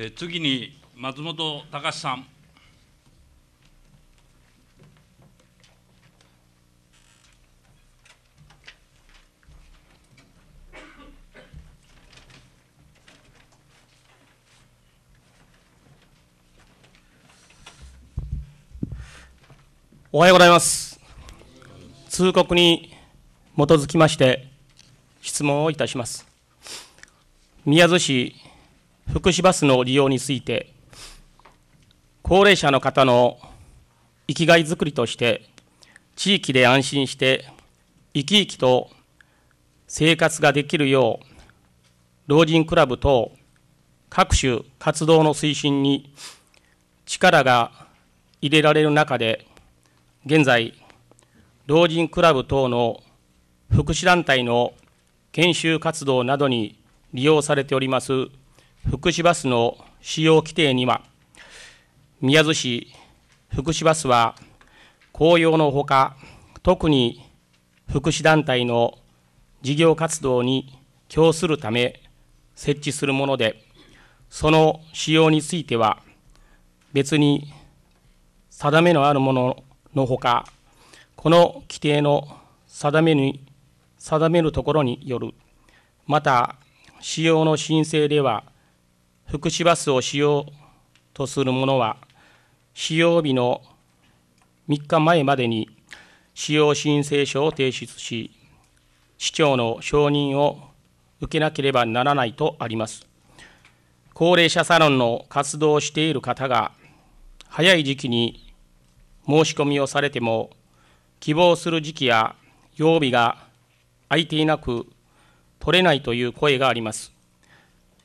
え次に松本隆さん。おはようございます。通告に基づきまして質問をいたします。宮津市福祉バスの利用について、高齢者の方の生きがいづくりとして、地域で安心して、生き生きと生活ができるよう、老人クラブ等、各種活動の推進に力が入れられる中で、現在、老人クラブ等の福祉団体の研修活動などに利用されております福祉バスの使用規定には、宮津市福祉バスは、紅葉のほか、特に福祉団体の事業活動に供するため設置するもので、その使用については、別に定めのあるもののほか、この規定の定めに定めるところによる、また、使用の申請では、福祉バスを使用とする者は、使用日の3日前までに使用申請書を提出し、市長の承認を受けなければならないとあります。高齢者サロンの活動をしている方が、早い時期に申し込みをされても、希望する時期や曜日が空いていなく、取れないという声があります。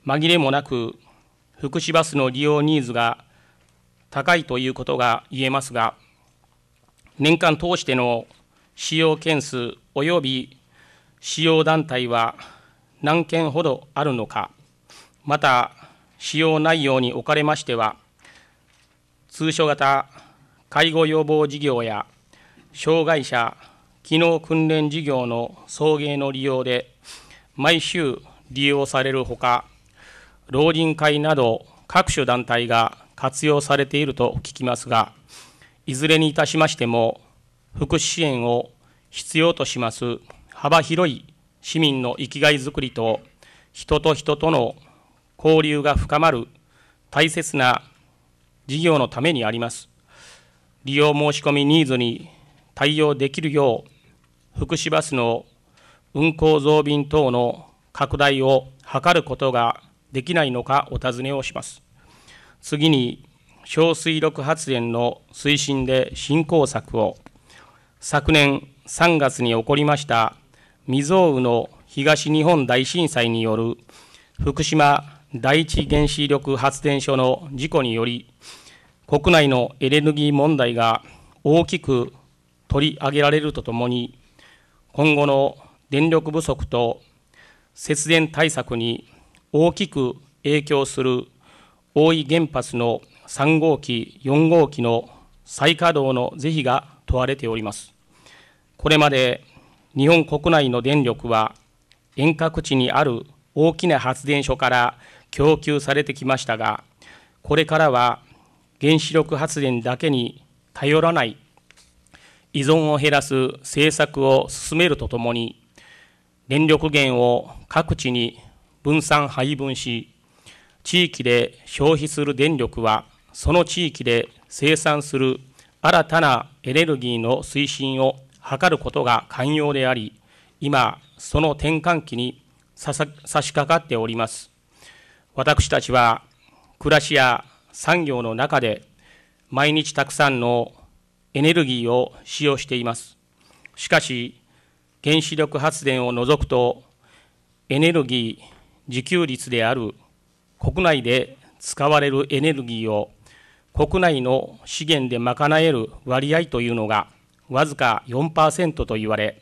紛れもなく、福祉バスの利用ニーズが高いということが言えますが、年間通しての使用件数及び使用団体は何件ほどあるのか、また使用内容におかれましては、通所型介護予防事業や障害者機能訓練事業の送迎の利用で、毎週利用されるほか、老人会など各種団体が活用されていると聞きますが、いずれにいたしましても、福祉支援を必要とします幅広い市民の生きがいづくりと、人と人との交流が深まる大切な事業のためにあります。利用申し込みニーズに対応できるよう、福祉バスの運行増便等の拡大を図ることができないのかお尋ねをします。次に、小水力発電の推進で振興策を、昨年3月に起こりました未曾有の東日本大震災による福島第一原子力発電所の事故により、国内のエネルギー問題が大きく取り上げられるとともに、今後の電力不足と節電対策に大きく影響する大井原発の3号機、4号機の再稼働の是非が問われております。これまで日本国内の電力は遠隔地にある大きな発電所から供給されてきましたが、これからは原子力発電だけに頼らない依存を減らす政策を進めるとともに、電力源を各地に分散配分し地域で消費する電力はその地域で生産する新たなエネルギーの推進を図ることが肝要であり今その転換期に差し掛かっております私たちは暮らしや産業の中で毎日たくさんのエネルギーを使用していますしかし原子力発電を除くとエネルギー自給率である国内で使われるエネルギーを国内の資源で賄える割合というのがわずか4%と言われ、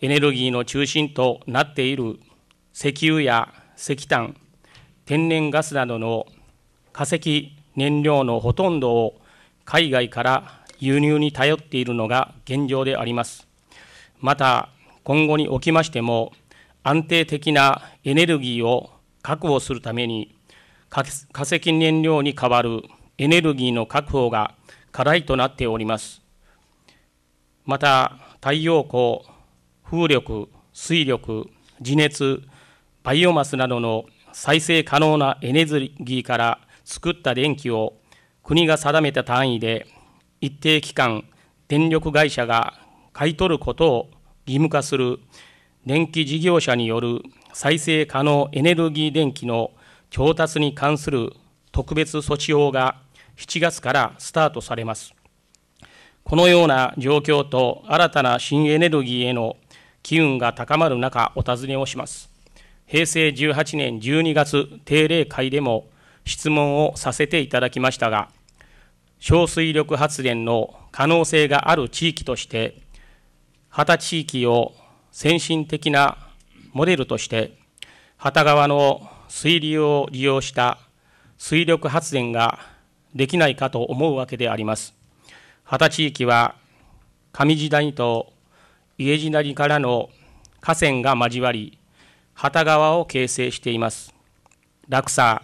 エネルギーの中心となっている石油や石炭、天然ガスなどの化石燃料のほとんどを海外から輸入に頼っているのが現状であります。また、今後におきましても、安定的なエネルギーを確保するために化石燃料に代わるエネルギーの確保が課題となっております。また太陽光、風力、水力、地熱、バイオマスなどの再生可能なエネルギーから作った電気を国が定めた単位で一定期間電力会社が買い取ることを義務化する電気事業者による再生可能エネルギー電気の調達に関する特別措置法が7月からスタートされます。このような状況と新たな新エネルギーへの機運が高まる中、お尋ねをします。平成18年12月定例会でも質問をさせていただきましたが、小水力発電の可能性がある地域として、畑地域を先進的なモデルとして旗川の水流を利用した水力発電ができないかと思うわけであります。畑地域は上地谷と家地谷からの河川が交わり、旗川を形成しています。落差、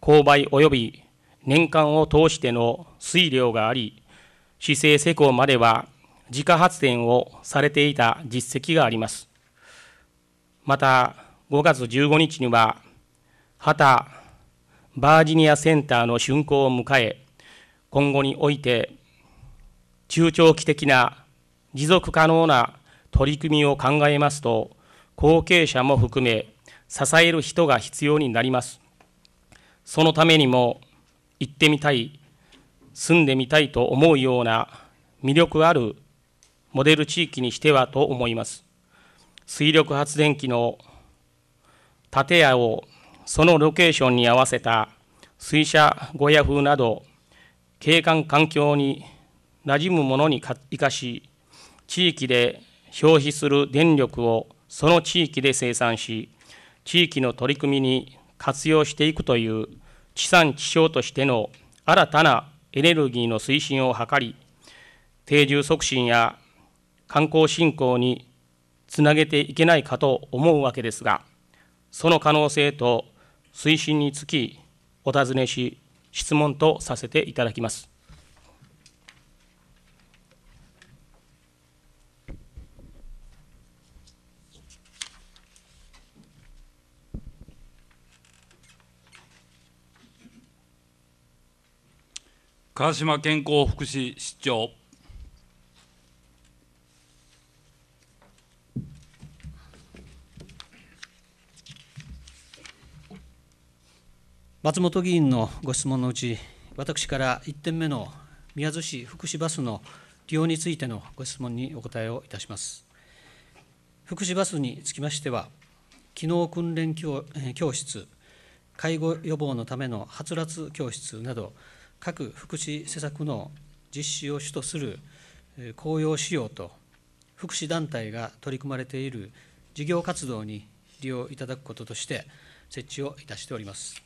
勾配及び年間を通しての水量があり、市政施工までは自家発電をされていた実績があります。また5月15日には、畑バージニアセンターの竣工を迎え、今後において、中長期的な持続可能な取り組みを考えますと、後継者も含め、支える人が必要になります。そのためにも、行ってみたい、住んでみたいと思うような魅力あるモデル地域にしてはと思います。水力発電機の建屋をそのロケーションに合わせた水車小屋風など景観環境に馴染むものに生かし地域で消費する電力をその地域で生産し地域の取り組みに活用していくという地産地消としての新たなエネルギーの推進を図り定住促進や観光振興につなげていけないかと思うわけですが、その可能性と推進につき、お尋ねし、質問とさせていただきます。川島健康福祉市長。松本議員のご質問のうち、私から1点目の宮津市福祉バスの利用についてのご質問にお答えをいたします。福祉バスにつきましては、機能訓練教室、介護予防のためのはつらつ教室など、各福祉施策の実施を主とする公用仕様と、福祉団体が取り組まれている事業活動に利用いただくこととして、設置をいたしております。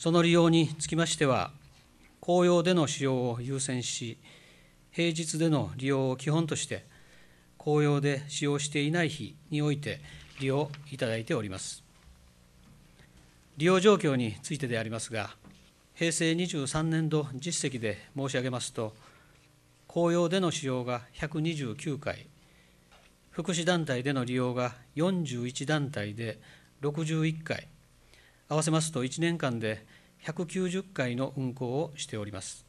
その利用につきましては、公用での使用を優先し、平日での利用を基本として、公用で使用していない日において利用いただいております。利用状況についてでありますが、平成23年度実績で申し上げますと、公用での使用が129回、福祉団体での利用が41団体で61回、合わせますと1年間で190回の運行をしております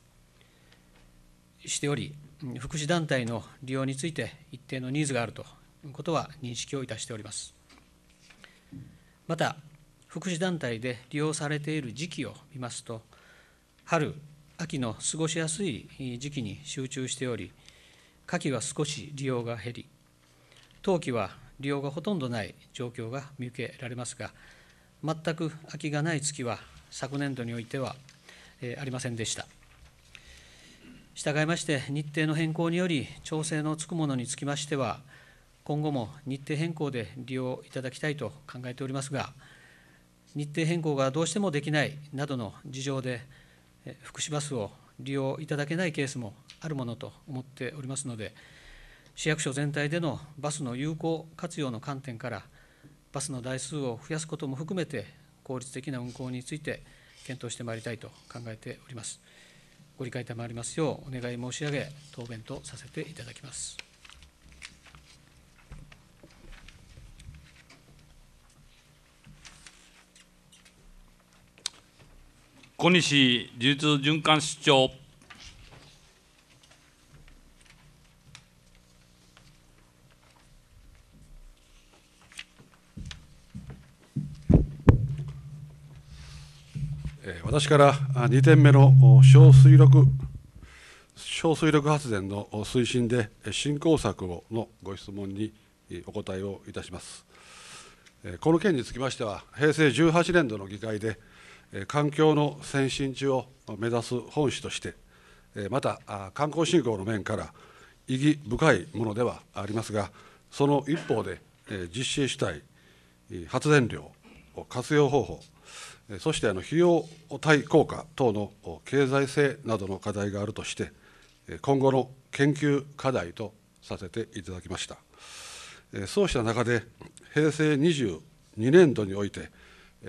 しており福祉団体の利用について一定のニーズがあるということは認識をいたしておりますまた福祉団体で利用されている時期を見ますと春秋の過ごしやすい時期に集中しており夏季は少し利用が減り冬季は利用がほとんどない状況が見受けられますが全く空きがない月は昨年度においては、えー、ありませんでした。従いまして、日程の変更により、調整のつくものにつきましては、今後も日程変更で利用いただきたいと考えておりますが、日程変更がどうしてもできないなどの事情で、福祉バスを利用いただけないケースもあるものと思っておりますので、市役所全体でのバスの有効活用の観点から、バスの台数を増やすことも含めて、効率的な運行について検討してまいりたいと考えております。ご理解賜りますようお願い申し上げ、答弁とさせていただきます。小西事実循環室長。私から2点目の小水力小水力発電の推進で振興策をのご質問にお答えをいたします。この件につきましては、平成18年度の議会で、環境の先進地を目指す本旨として、また観光振興の面から意義深いものではありますが、その一方で、実施主体、発電量、活用方法、そしてあの費用対効果等の経済性などの課題があるとして、今後の研究課題とさせていただきました。そうした中で、平成22年度において、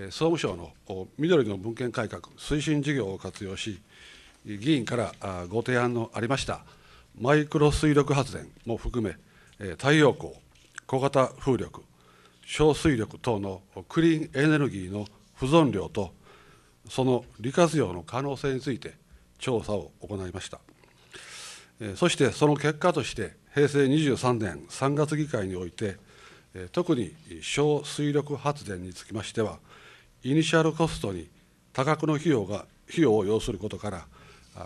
総務省の緑の文献改革推進事業を活用し、議員からご提案のありましたマイクロ水力発電も含め、太陽光、小型風力、小水力等のクリーンエネルギーの保存量とその利活用の可能性について調査を行いましたそしてその結果として平成23年3月議会において特に小水力発電につきましてはイニシャルコストに多額の費用が費用を要することから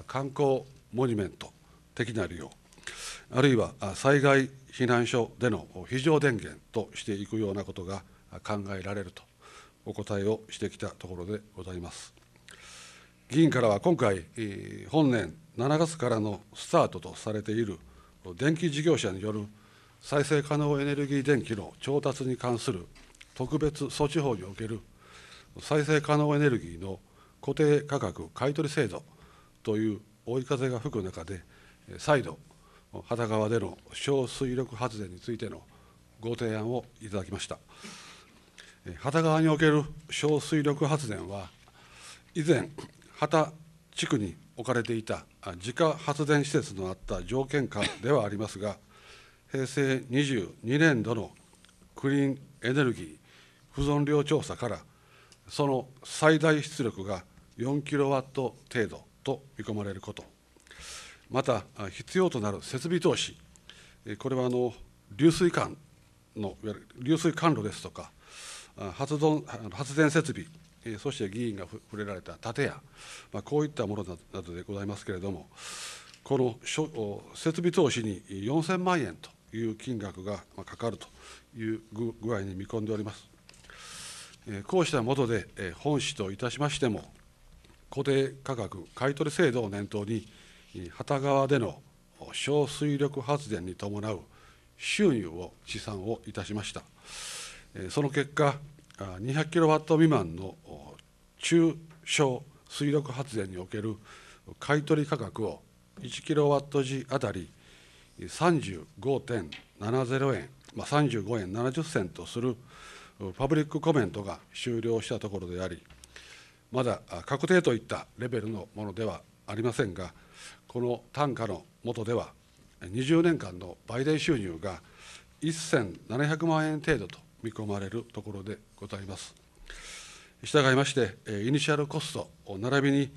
観光モニュメント的な利用あるいは災害避難所での非常電源としていくようなことが考えられるとお答えをしてきたところでございます。議員からは今回、本年7月からのスタートとされている電気事業者による再生可能エネルギー電気の調達に関する特別措置法における再生可能エネルギーの固定価格買取制度という追い風が吹く中で、再度、幡川での小水力発電についてのご提案をいただきました。幡川における小水力発電は以前旗地区に置かれていた自家発電施設のあった条件下ではありますが平成22年度のクリーンエネルギー保存量調査からその最大出力が4キロワット程度と見込まれることまた必要となる設備投資これはあの流水管の流水管路ですとか発電発電設備、そして議員が触れられた建屋、まあ、こういったものなどでございますけれども、この設備投資に4000万円という金額がかかるという具合に見込んでおります。こうしたもとで、本市といたしましても、固定価格買取制度を念頭に、旗川での小水力発電に伴う収入を試算をいたしました。その結果、200キロワット未満の中小水力発電における買取価格を1キロワット時あたり35.70円、35円70銭とするパブリックコメントが終了したところであり、まだ確定といったレベルのものではありませんが、この単価の下では、20年間の売電収入が1700万円程度と見込まれるところでございます。従いまして、イニシャルコスト、並びに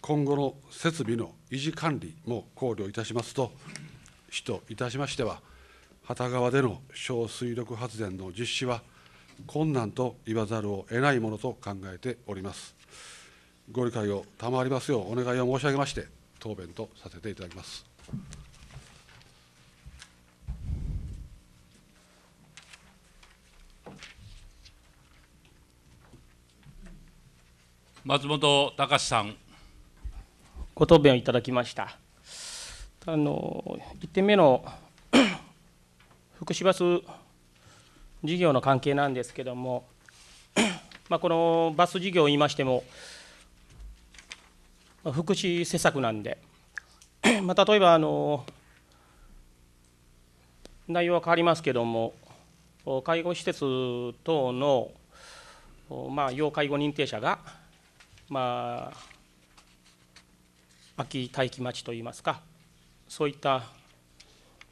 今後の設備の維持管理も考慮いたしますと、市といたしましては、旗川での小水力発電の実施は困難と言わざるを得ないものと考えております。ご理解を賜りますようお願いを申し上げまして、答弁とさせていただきます。松本隆さん。ご答弁をいただきました。あの1点目の 福祉バス事業の関係なんですけれども、まあ、このバス事業を言いましても、福祉施策なんで、まあ、例えばあの内容は変わりますけれども、介護施設等の、まあ、要介護認定者がまあ、き待機待ちといいますか、そういった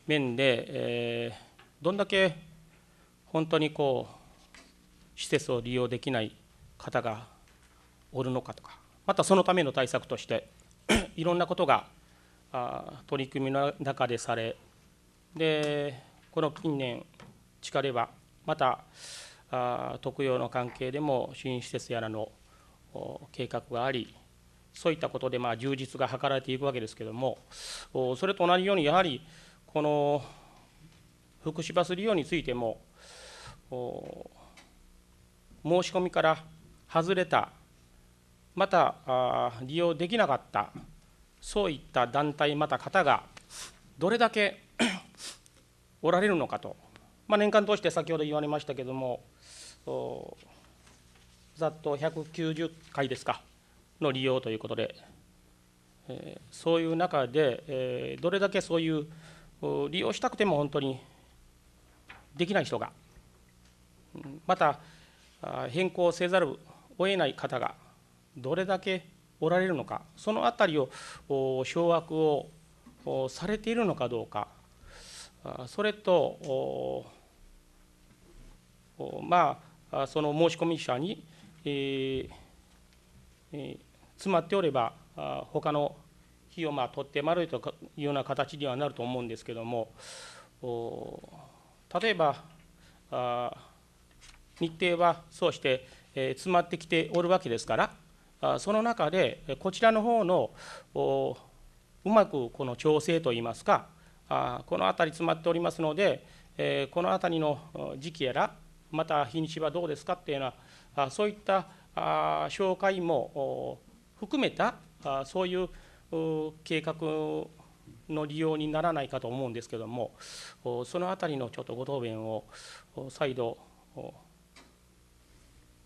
面で、えー、どんだけ本当にこう施設を利用できない方がおるのかとか、またそのための対策として、いろんなことがあ取り組みの中でされ、でこの近年、近れば、またあ特養の関係でも、支援施設やらの計画があり、そういったことでまあ充実が図られていくわけですけれども、それと同じように、やはりこの福祉バス利用についても、申し込みから外れた、また利用できなかった、そういった団体、また方がどれだけおられるのかと、まあ、年間通して先ほど言われましたけれども、ざっと190回ですかの利用ということで、えそういう中で、えどれだけそういう利用したくても本当にできない人がまた変更せざるを得ない方がどれだけおられるのかそのあたりを掌握をされているのかどうかそれとまあその申込者にえー、詰まっておれば他の費用まあ取ってまるいというような形にはなると思うんですけども例えば日程はそうして、えー、詰まってきておるわけですからあその中でこちらの方のうまくこの調整といいますかあこの辺り詰まっておりますので、えー、この辺りの時期やらまた日にちはどうですかっていうようなそういった紹介も含めたそういう計画の利用にならないかと思うんですけども、そのあたりのちょっとご答弁を再度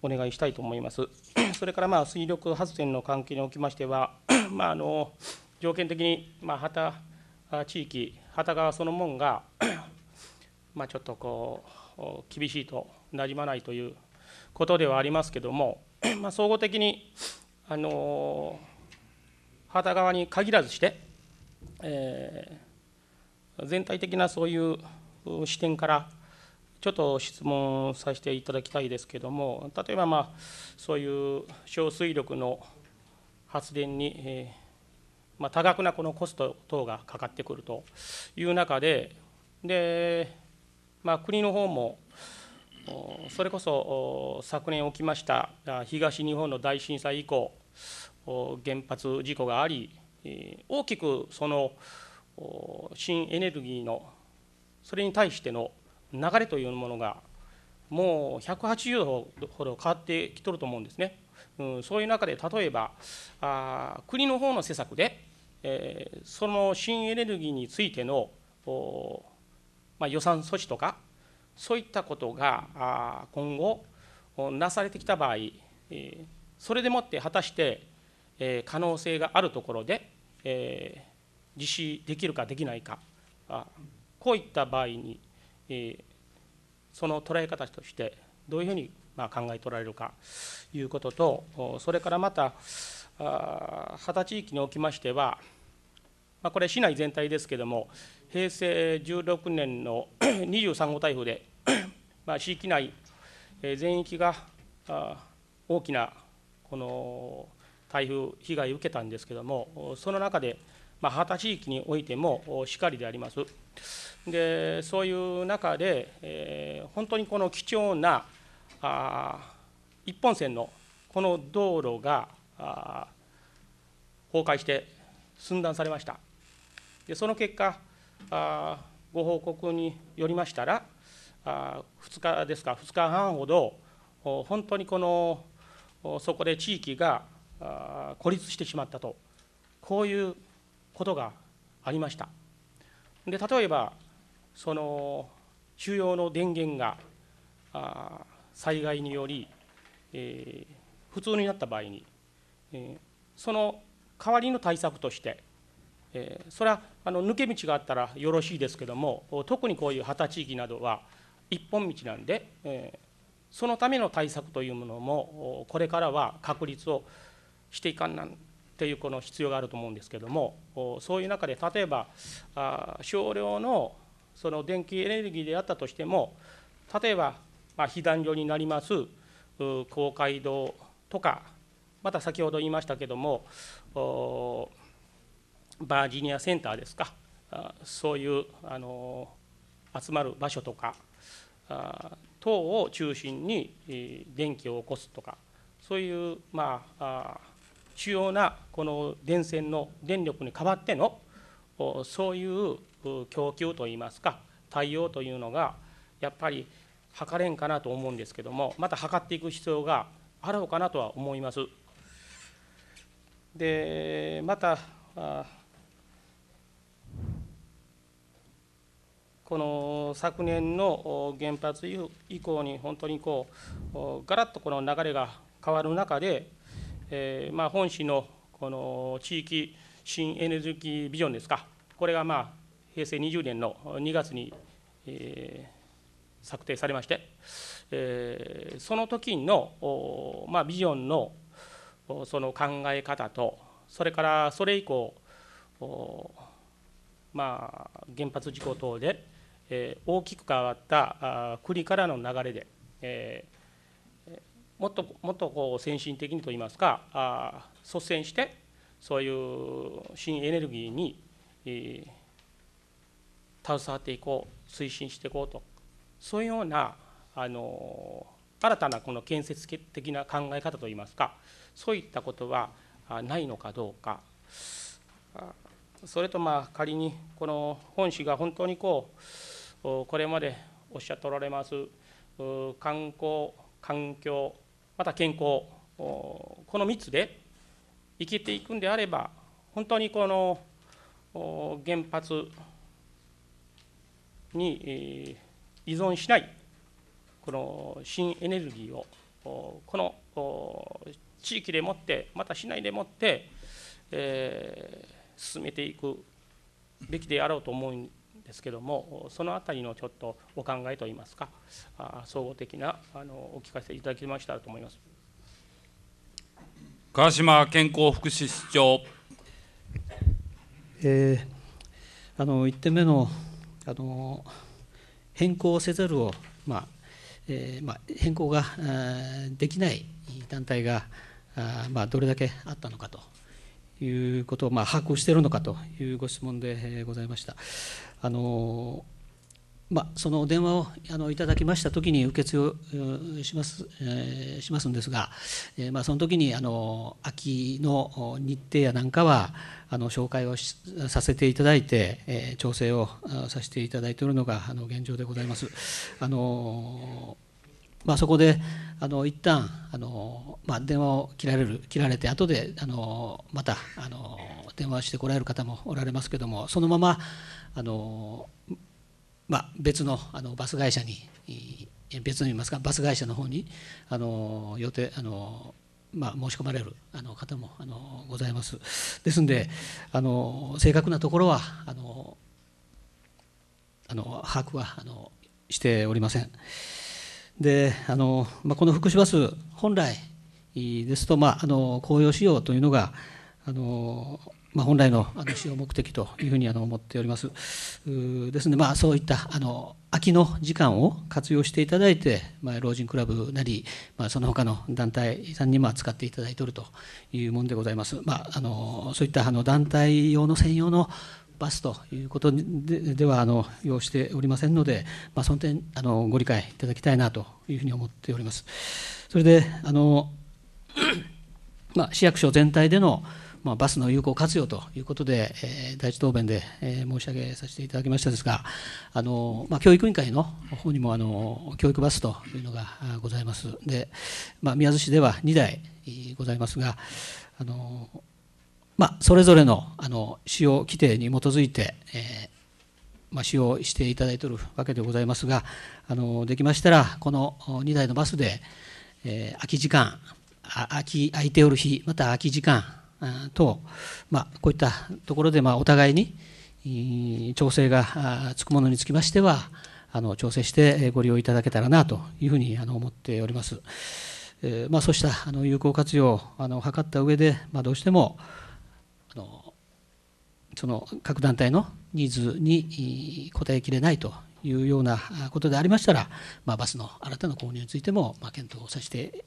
お願いしたいと思います。それからまあ水力発電の関係におきましては、まあ、あの条件的にまあ畑地域、畑川そのもんが まあちょっとこう厳しいとなじまないということではありますけども、まあ、総合的に、あの旗側に限らずして、えー、全体的なそういう視点からちょっと質問させていただきたいですけども例えばまあそういう小水力の発電に、えー、まあ、多額なこのコスト等がかかってくるという中でで、まあ、国の方もそれこそ昨年起きました東日本の大震災以降原発事故があり大きくその新エネルギーのそれに対しての流れというものがもう180度ほど変わってきとると思うんですね。うん、そういう中で例えばあ国の方の施策で、えその新エネルギーについてのまあ、予算措置とかそういったことが今後なされてきた場合それでもって果たして可能性があるところで実施できるかできないかこういった場合にその捉え方としてどういうふうに考え取られるかということとそれからまた20地域におきましてはまあ、これ市内全体ですけれども平成16年の23 号台風で まあ域内全域が大きなこの台風被害を受けたんですけれどもその中でまあ、畑地域においてもしかりであります。でそういう中で、えー、本当にこの貴重なあ一本線のこの道路が崩壊して寸断されました。でその結果あご報告によりましたらあ2日ですか2日半ほど本当にこのそこで地域が孤立してしまったとこういうことがありましたで例えばその収容の電源が災害により、えー、普通になった場合に、えー、その代わりの対策としてえー、それはあの抜け道があったらよろしいですけども特にこういう畑地域などは一本道なんで、えー、そのための対策というものもこれからは確立をしていかんなんていうこの必要があると思うんですけどもそういう中で例えばあ少量のその電気エネルギーであったとしても例えば、まあ、避難所になります公会堂とかまた先ほど言いましたけどもバージニアセンターですかそういうあの集まる場所とか等を中心に電気を起こすとかそういうまあ主要なこの電線の電力に代わってのそういう供給といいますか対応というのがやっぱり測れんかなと思うんですけどもまた測っていく必要があろうかなとは思います。でまたこの昨年の原発以降に本当にこうガラッとこの流れが変わる中で、えー、まあ本市のこの地域新エネルギービジョンですかこれがまあ平成20年の2月に、えー、策定されまして、えー、その時のまあ、ビジョンのその考え方とそれからそれ以降まあ、原発事故等でえー、大きく変わった国からの流れで、えー、もっともっとこう先進的にといいますかあ率先してそういう新エネルギーに、えー、携わっていこう推進していこうとそういうようなあの新たなこの建設的な考え方といいますかそういったことはないのかどうか。それとまあ仮にこの本市が本当にこうこれまでおっしゃっておられます観光環境また健康この3つで生きていくんであれば本当にこの原発に依存しないこの新エネルギーをこの地域でもってまた市内でもって、進めていくべきであろうと思うんですけどもその辺りのちょっとお考えといいますか総合的なあのお聞かせいただきましたらと思います川島健康福祉室長。えー、あの1点目のあの変更せざるを、まあえーまあ、変更ができない団体があ、まあ、どれだけあったのかということを、まあ、把握しているのかというご質問でございました。あのまあ、その電話をあのいただきましたときに受け継をします,、えー、しますんですが、えーまあ、その時にあの秋の日程やなんかはあの紹介をさせていただいて、えー、調整をさせていただいておるのがあの現状でございます。あのまあ、そこであの一旦あの、まあ、電話を切られる切られて後であのまたあの電話してこられる方もおられますけどもそのままあの、まあ、別のあのバス会社に別の言いますかバス会社の方にあの予定あのまあ、申し込まれるあの方もあのございます。ですんであの正確なところはあのあの把握はあのしておりません。であのまあ、この福祉バス、本来ですと、まあ、あの公用使用というのが、あのまあ、本来のあの使用目的というふうにあの思っております。ですので、まあ、そういったあの空きの時間を活用していただいて、まあ、老人クラブなり、まあ、その他の団体さんにも使っていただいておるというものでございます。まあ、あのそういったあの団体用の専用の罰すということではあの要しておりませんので、まあ、その点あの、ご理解いただきたいなというふうに思っております。それであの、まあ、市役所全体での、まあ、バスの有効活用ということで、えー、第一答弁で、えー、申し上げさせていただきましたですが、あのまあ、教育委員会の方にもあの教育バスというのがございます。で、まあ、宮津市では2台ございますが、あのまあ、それぞれのあの使用規定に基づいて、えー、まあ、使用していただいているわけでございますがあのできましたらこの2台のバスで、えー、空き時間空き空いておる日また空き時間等、まあ、こういったところで、まあ、お互いに調整がつくものにつきましてはあの調整してご利用いただけたらなというふうにあの思っております。えー、まあ、そうしたあの有効活用をあの図った上で、まあ、どうしてもその各団体のニーズに応えきれないというようなことでありましたら、まあ、バスの新たな購入についても、まあ、検討させて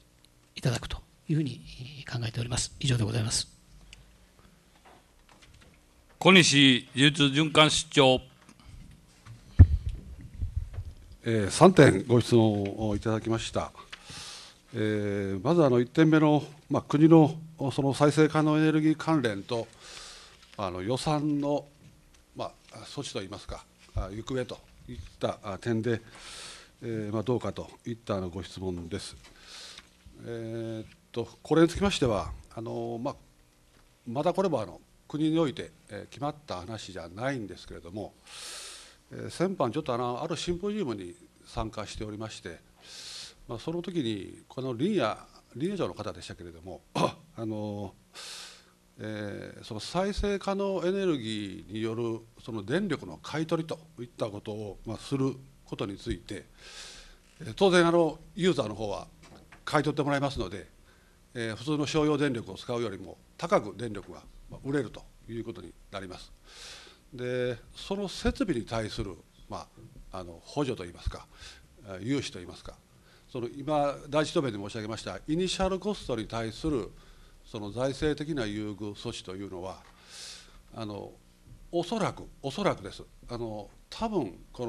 いただくというふうに考えております。以上でございます。小西流通循環室長。えー、3点ご質問をいただきました。えー、まずあの1点目の、まあ、国のその再生可能エネルギー関連とあの予算の、まあ、措置といいますか、行方といった点で、えーまあ、どうかといったご質問です。えー、っとこれにつきましては、あのまあ、まだこれもあの国において、え決まった話じゃないんですけれども、えー、先般、ちょっとあのあるシンポジウムに参加しておりまして、まあ、その時に、この林野林野長の方でしたけれども、あのえー、その再生可能エネルギーによるその電力の買い取りといったことを、まあ、することについて、え当然あの、ユーザーの方は買い取ってもらいますので、えー、普通の商用電力を使うよりも高く電力が売れるということになります。でその設備に対する、まあ、あの補助といいますか融資といいますかその今第一答弁で申し上げましたイニシャルコストに対するその財政的な優遇措置というのはあのおそらくおそらくですあの多分こ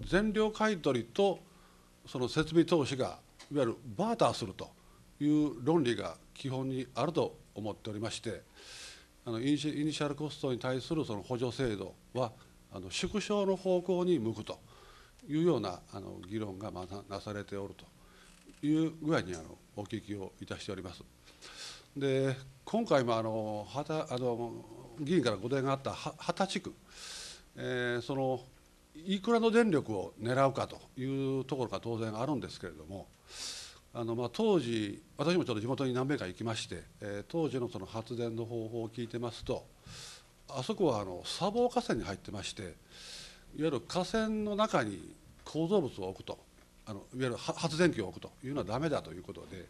の全量買取とその設備投資がいわゆるバーターするという論理が基本にあると思っておりましてあのイニシャルコストに対するその補助制度はあの縮小の方向に向くというようなあの議論がまなされておるという具合にあのお聞きをいたしております。で今回もあのはたあの議員からご提案があった畑地区、えー、そのいくらの電力を狙うかというところが当然あるんですけれども、あのまあ当時、私もちょっと地元に何名か行きまして、えー、当時のその発電の方法を聞いてますと、あそこはあの砂防河川に入ってまして、いわゆる河川の中に構造物を置くと、あのいわゆる発電機を置くというのはだめだということで。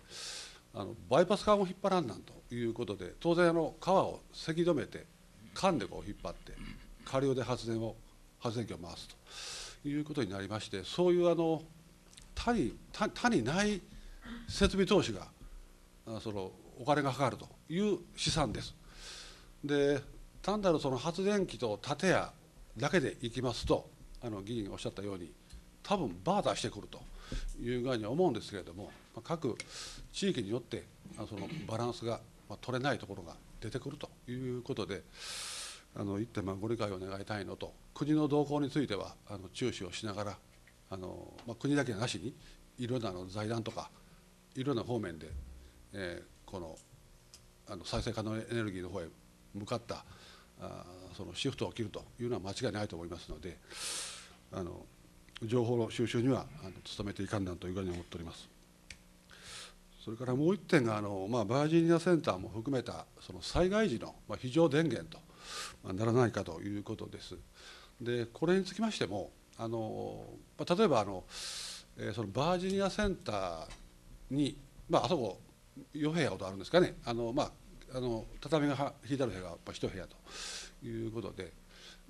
あのバイパス管を引っ張らんなんということで当然あの川をせき止めて管でこう引っ張って下流で発電を発電機を回すということになりましてそういうあの他に他にない設備投資がそのお金がかかるという試算です。で単なるその発電機と建屋だけでいきますとあの議員がおっしゃったように多分バーターしてくると。いう具合に思うんですけれども、ま各地域によってそのバランスが取れないところが出てくるということで、あの一点まご理解を願いたいのと、国の動向についてはあの注視をしながら、あのまあ、国だけなしに、いろんなの財団とか、いろんな方面で、えー、このあの再生可能エネルギーの方へ向かったあそのシフトを切るというのは間違いないと思いますので、あの情報の収集には努めていかんなんというふうに思っております。それからもう一点があの、まあ、バージニアセンターも含めたその災害時の非常電源とならないかということです。でこれにつきましてもあの、まあ、例えばあの、えそのバージニアセンターに、まあ、あそこ4部屋ほどあるんですかねあの、まあ、あの畳が引いてある部屋が1部屋ということで、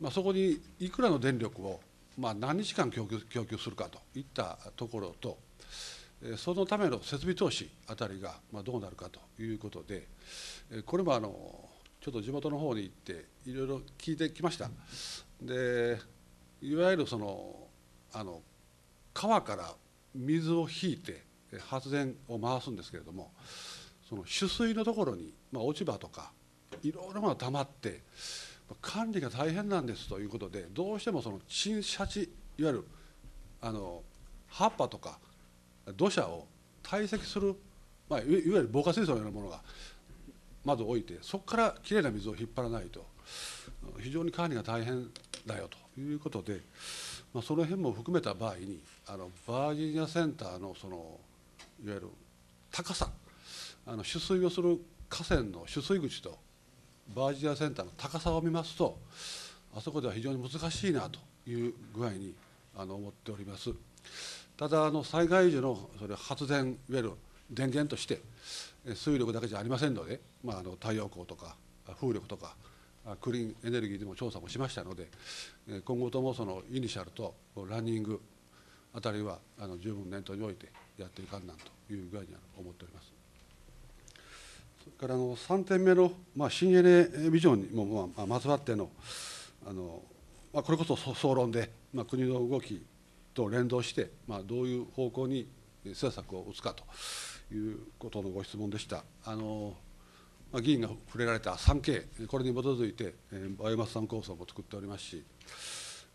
まあ、そこにいくらの電力をまあ、何日間供給供給するかといったところと、そのための設備投資あたりがどうなるかということで、これもあのちょっと地元の方に行って、いろいろ聞いてきました。でいわゆるそのあの川から水を引いて発電を回すんですけれどもその取水のところに、まあ、落ち葉とかいろいろなものが溜まって管理が大変なんですということでどうしてもその新シャいわゆるあの葉っぱとか土砂を堆積する、まあ、いわゆる防火水槽のようなものがまず置いてそこからきれいな水を引っ張らないと非常に管理が大変だよということで、まあ、その辺も含めた場合にあのバージニアセンターのそのいわゆる高さあの取水をする河川の取水口とバージニアセンターの高さを見ますとあそこでは非常に難しいなという具合にあの思っておりますただあの災害時のそれ発電いわゆる電源として水力だけじゃありませんので、まあ、あの太陽光とか風力とかクリーンエネルギーでも調査もしましたので今後ともそのイニシャルとランニングあたりはあの十分念頭においてやっていかんなんという具合には思っております。それからあの3点目の、まあ、新エネビジョンにも、まあ、まわってのあの、まあ、これこそ総論で、まあ、国の動きと連動して、まあ、どういう方向に政策を打つかということのご質問でした。あのまあ、議員が触れられた 3K、これに基づいて、えバイオマス産構想も作っておりますし、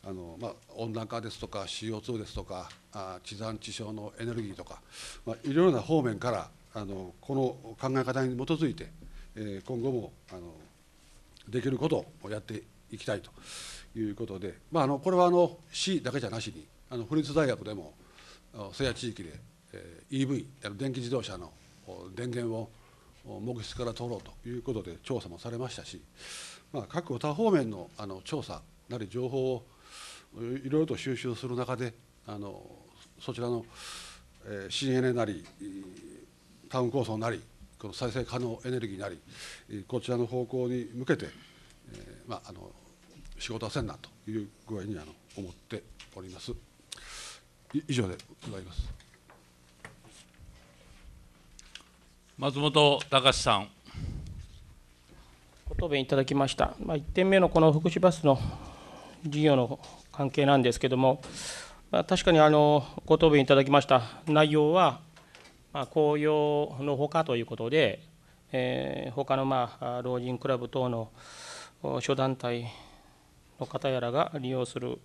あのまあ、温暖化ですとか CO2 ですとかあ地産地消のエネルギーとか、まあ、いろいろな方面からあのこの考え方に基づいて、え今後もあのできることをやっていきたいということで、まあ、あのこれはあの市だけじゃなしにあの府立大学でも瀬谷地域で、え EV 電気自動車の電源を木質から取ろうということで調査もされましたし、まあ、各他方面のあの調査なり情報をいろいろと収集する中であのそちらの、えー、新エネなりタウン構想なり、この再生可能エネルギーなり、こちらの方向に向けて、えー、まあ、あの仕事はせんなという具合にあの思っております。以上でございます。松本隆さん。ご答弁いただきました。まあ、1点目のこの福祉バスの事業の関係なんですけれども、まあ、確かにあのご答弁いただきました内容は、まあ、紅葉のほかということで、えー、他のまあ老人クラブ等の諸団体の方やらが利用する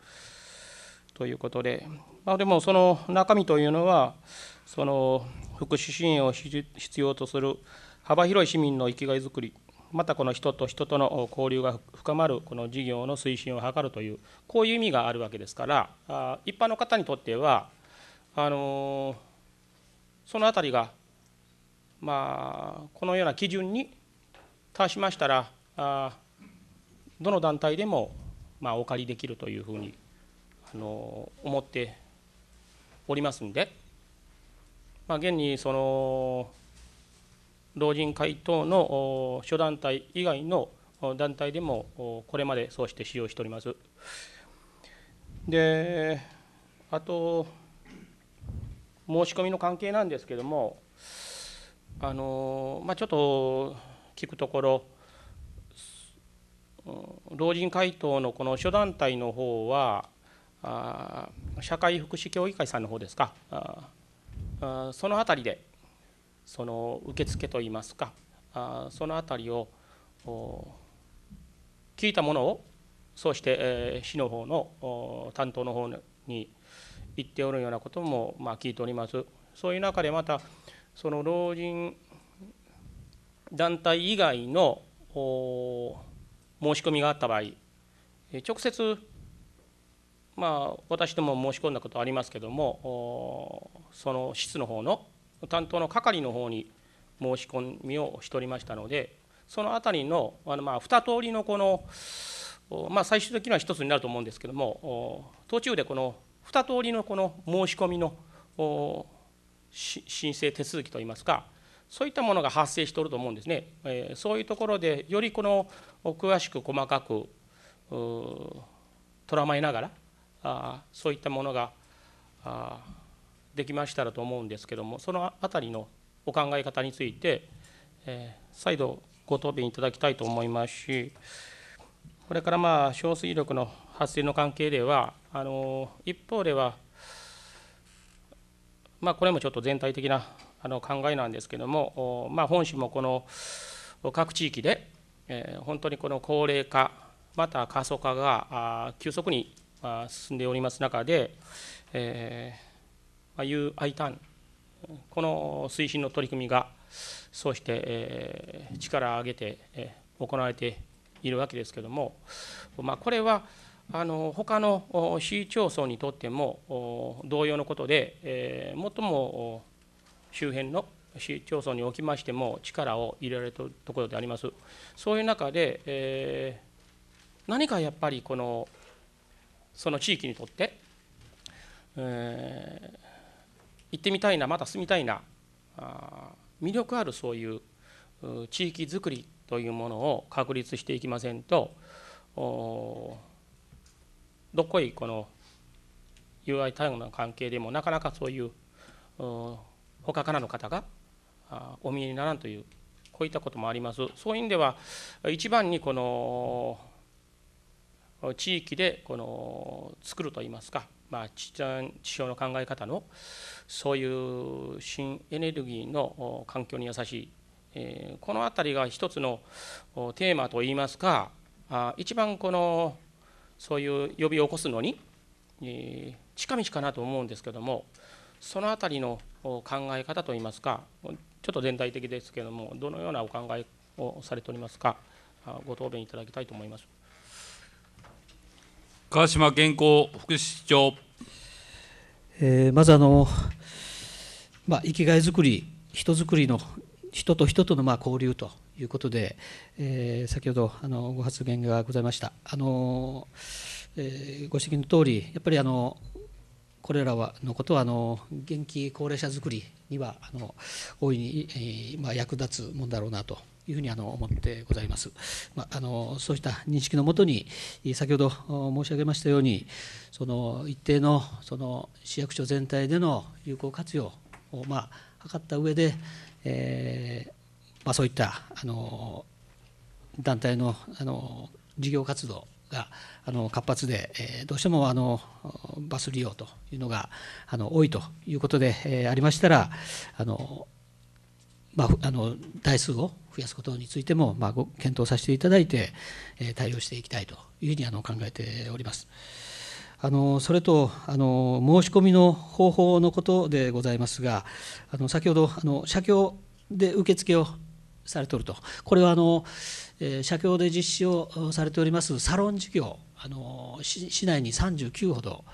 ということで、まあ、でもその中身というのは、その福祉支援を必要とする幅広い市民の生きがいづくり、またこの人と人との交流が深まるこの事業の推進を図るという、こういう意味があるわけですから、一般の方にとっては、あのーそのあたりが、まあ、このような基準に達しましたら、あどの団体でも、まあ、お借りできるというふうにあの思っておりますんで、まあ、現にその老人会等の諸団体以外の団体でもこれまでそうして使用しております。であと申し込みの関係なんですけども、あのまあ、ちょっと聞くところ、老人会答のこの諸団体の方は、あ社会福祉協議会さんの方ですか、あその辺りで、その受付といいますか、あその辺りを聞いたものを、そうして、えー、市の方の担当の方に言っておるようなこともま聞いております。そういう中でまたその老人団体以外の申し込みがあった場合、直接、まあ、私ども申し込んだことありますけども、その室の方の担当の係の方に申し込みをしておりましたので、その辺りのあのまあ2通りのこの、まあ、最終的には1つになると思うんですけども、途中でこの2通りのこの申し込みの申請手続きといいますか、そういったものが発生しておると思うんですね。えー、そういうところで、よりこの詳しく細かくとらまえながら、あそういったものがあできましたらと思うんですけども、そのあたりのお考え方について、えー、再度ご答弁いただきたいと思いますし、これからまあ、小水力の発生の関係では、あの一方では、まあ、これもちょっと全体的なあの考えなんですけども、まあ、本市もこの各地域で、えー、本当にこの高齢化、また過疎化が急速に進んでおります中で、えーまあ、UI ターン、この推進の取り組みが、そうして、えー、力を上げて、えー、行われているわけですけども、まあ、これは、あの他の市町村にとっても同様のことで、え最も周辺の市町村におきましても力を入れられているところであります。そういう中で、え何かやっぱりこのその地域にとって、え行ってみたいなまた住みたいなあ魅力あるそういう地域づくりというものを確立していきませんと。どこいこの UI 対応の関係でもなかなかそういう他からの方がお見えにならんというこういったこともありますそういう意味では一番にこの地域でこの作るといいますか、まあ、地地消の考え方のそういう新エネルギーの環境に優しい、えこの辺りが一つのテーマといいますか一番このそういう呼び起こすのに、えー、近道かなと思うんですけどもそのあたりの考え方といいますかちょっと全体的ですけどもどのようなお考えをされておりますかご答弁いただきたいと思います。川島健康副市長、えー、まずあの、まあ、生きがいづくり人づくりの人と人とのまあ交流ということで、えー、先ほどあのご発言がございました。あのえー、ご指摘の通り、やっぱりあのこれらはのことはあの現役高齢者づくりにはあの大いに、えー、まあ、役立つもんだろうなというふうにあの思ってございます。まあ、あのそうした認識のもとに先ほど申し上げましたようにその一定のその市役所全体での有効活用を、まあ、図った上で、えーまあ、そういったあの団体のあの事業活動があの活発で、えどうしてもあのバス利用というのがあの多いということで、えありましたらあの、まあ、あの台数を増やすことについても、まあ、ご検討させていただいて、え対応していきたいというふうにあの考えております。あのそれとあの申し込みの方法のことでございますがあの先ほどあの社協で受付をされておるとこれはあの、え社協で実施をされておりますサロン事業あの市内に39ほど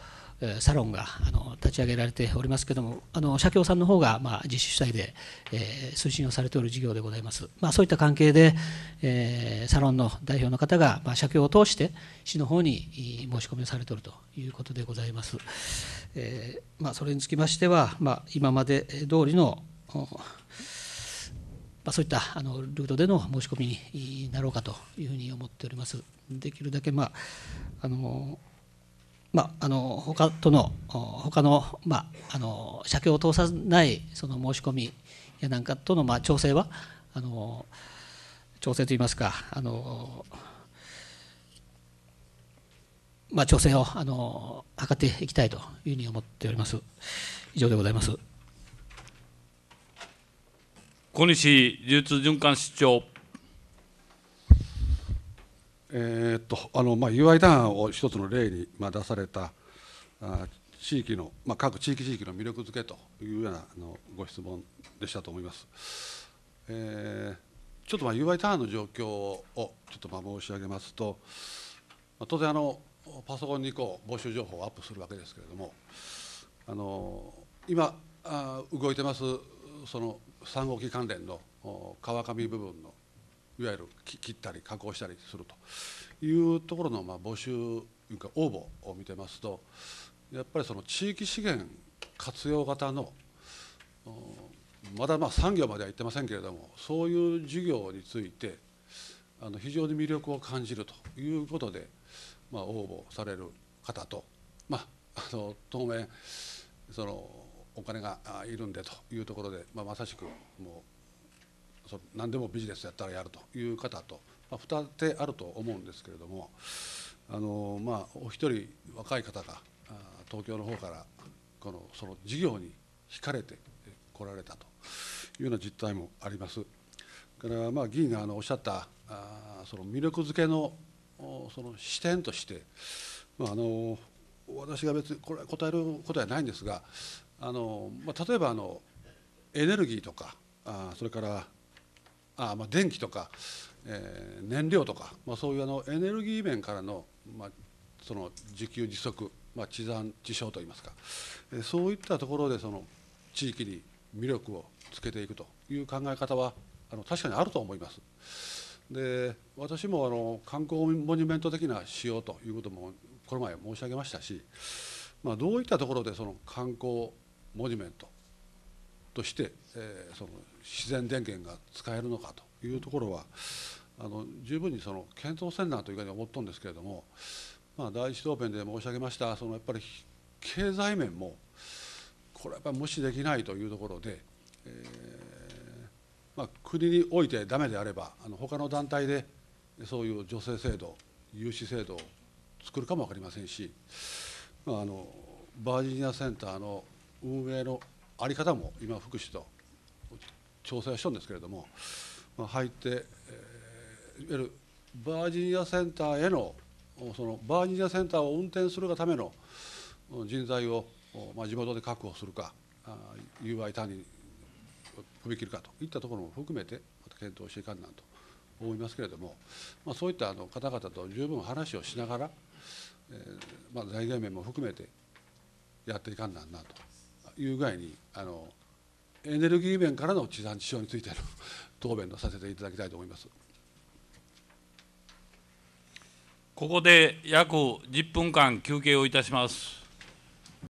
サロンがあの立ち上げられておりますけれども、あの社協さんの方がまあ実施主体で、えー、推進をされておる事業でございます。まあ、そういった関係で、えー、サロンの代表の方が、まあ、社協を通して市の方に申し込みをされておるということでございます。えーまあ、それにつきましては、まあ、今まで通りのまそういったあのルートでの申し込みになろうかというふうに思っております。できるだけ、まあ、あのまあ、あの他との他の,、まあ、あの社協を通さないその申し込みやなんかとの、まあ、調整はあの調整といいますかあの、まあ、調整をあの図っていきたいというふうに思っております。以上でございます。小西流通循環室長。えっとあのまあ UI ーンを一つの例にまあ出されたあ地域のまあ各地域地域の魅力づけというようなあのご質問でしたと思います。えー、ちょっとまあ UI ターンの状況をちょっとまあ申し上げますと、まあ、当然あのパソコンにこう募集情報をアップするわけですけれどもあの今あ動いてますその3号機関連の川上部分のいわゆる切ったり加工したりするというところのまあ募集応募を見てますとやっぱりその地域資源活用型のまだまあ産業までは行ってませんけれどもそういう事業についてあの非常に魅力を感じるということで、まあ、応募される方と、まあ、あの当面そのお金がいるんでというところで、まあ、まさしくもうそ何でもビジネスやったらやるという方と、まあ、2手あると思うんですけれどもあの、まあ、お一人若い方が東京の方からこのその事業に惹かれて来られたというような実態もあります。からまあ議員があのおっしゃったあその魅力づけのその視点として、まあ、あの私が別にこれ答えることはないんですがあの、まあ、例えばあのエネルギーとかあそれからあ、まあ、電気とか、えー、燃料とか、まあ、そういうあのエネルギー面からの,、まあ、その自給自足、まあ、地産地消といいますか、えー、そういったところでその地域に魅力をつけていくという考え方はあの確かにあると思います。で私もあの観光モニュメント的な仕様ということもこの前申し上げましたし、まあ、どういったところでその観光モニュメントとして、えー、その自然電源が使えるのかというところはあの十分にその検討せんなというふうに思ったんですけれども、まあ、第一答弁で申し上げましたそのやっぱり経済面もこれやっぱ無視できないというところで、えー、まあ、国においてダメであればあの他の団体でそういう助成制度融資制度を作るかも分かりませんし、まあ、あのバージニアセンターの運営の在り方も今福祉と調整はしたんですけれども、まあ、入って、えー、いわゆるバージニアセンターへのそのバージニアセンターを運転するがための人材を、まあ、地元で確保するか UI 単に踏み切るかといったところも含めてまた検討していかんなと思いますけれども、まあ、そういったあの方々と十分話をしながら、えーまあ、財源面も含めてやっていかんなんなという具合にあのエネルギー面からの地産地消についての答弁とさせていただきたいと思います。ここで約10分間休憩をいたします。